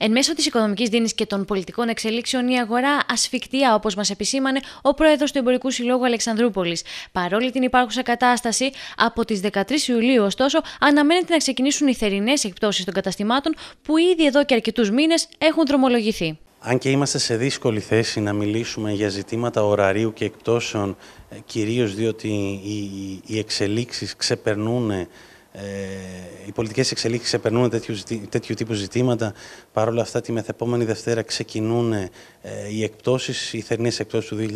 Εν μέσω της οικονομικής δίνης και των πολιτικών εξελίξεων, η αγορά ασφικτιά, όπως μας επισήμανε ο πρόεδρος του Εμπορικού Συλλόγου Αλεξανδρούπολης. Παρόλη την υπάρχουσα κατάσταση, από τις 13 Ιουλίου, ωστόσο, αναμένεται να ξεκινήσουν οι θερινές εκπτώσεις των καταστημάτων που ήδη εδώ και αρκετούς μήνες έχουν δρομολογηθεί. Αν και είμαστε σε δύσκολη θέση να μιλήσουμε για ζητήματα ωραρίου και εκπτώσεων, ε, κυρίως διότι οι εξελίξει ξεπερνούν ε, οι πολιτικές εξελίξεις ξεπερνούν τέτοιου, τύπου ζητήματα. Παρ' όλα αυτά, τη μεθεπόμενη Δευτέρα ξεκινούν ε, οι εκπτώσεις, οι θερινές εκπτώσεις του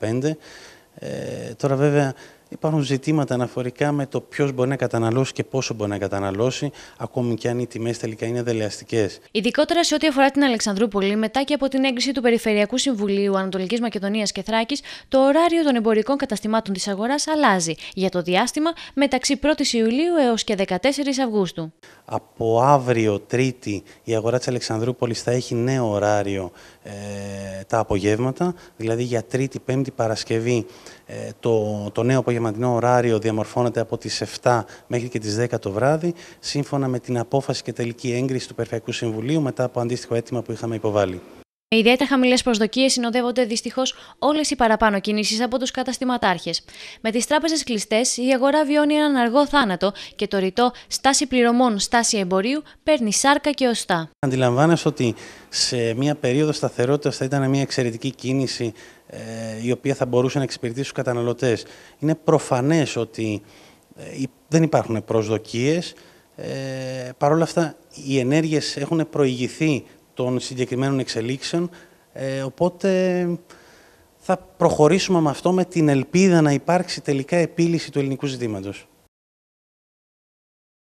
2015. Ε, τώρα βέβαια Υπάρχουν ζητήματα αναφορικά με το ποιος μπορεί να καταναλώσει και πόσο μπορεί να καταναλώσει, ακόμη και αν οι τιμές τελικά είναι δελεαστικές. Ειδικότερα σε ό,τι αφορά την Αλεξανδρούπολη, μετά και από την έγκριση του Περιφερειακού Συμβουλίου Ανατολικής Μακεδονίας και Θράκης, το ωράριο των εμπορικών καταστημάτων της αγοράς αλλάζει για το διάστημα μεταξύ 1η Ιουλίου έως και 14 Αυγούστου. Από αύριο, Τρίτη, η αγορά της Αλεξανδρούπολης θα έχει νέο ωράριο ε, τα απογεύματα, δηλαδή για Τρίτη, Πέμπτη, Παρασκευή ε, το, το νέο απογεύμα απογευματινό ωράριο διαμορφώνεται από τις 7 μέχρι και τις 10 το βράδυ, σύμφωνα με την απόφαση και τελική έγκριση του Περιφερειακού Συμβουλίου μετά από αντίστοιχο αίτημα που είχαμε υποβάλει. Με ιδιαίτερα χαμηλές προσδοκίες συνοδεύονται δυστυχώς όλες οι παραπάνω κινήσεις από τους καταστηματάρχες. Με τις τράπεζες κλειστές, η αγορά βιώνει έναν αργό θάνατο και το ρητό στάση πληρωμών, στάση εμπορίου παίρνει σάρκα και οστά. Αντιλαμβάνεσαι ότι σε μια περίοδο σταθερότητας θα ήταν μια εξαιρετική κίνηση ε, η οποία θα μπορούσε να εξυπηρετήσει τους καταναλωτές. Είναι προφανές ότι ε, δεν υπάρχουν προσδοκίες. Ε, Παρ' όλα αυτά, οι ενέργειες έχουν προηγηθεί των συγκεκριμένων εξελίξεων. Ε, οπότε θα προχωρήσουμε με αυτό με την ελπίδα να υπάρξει τελικά επίλυση του ελληνικού ζητήματος.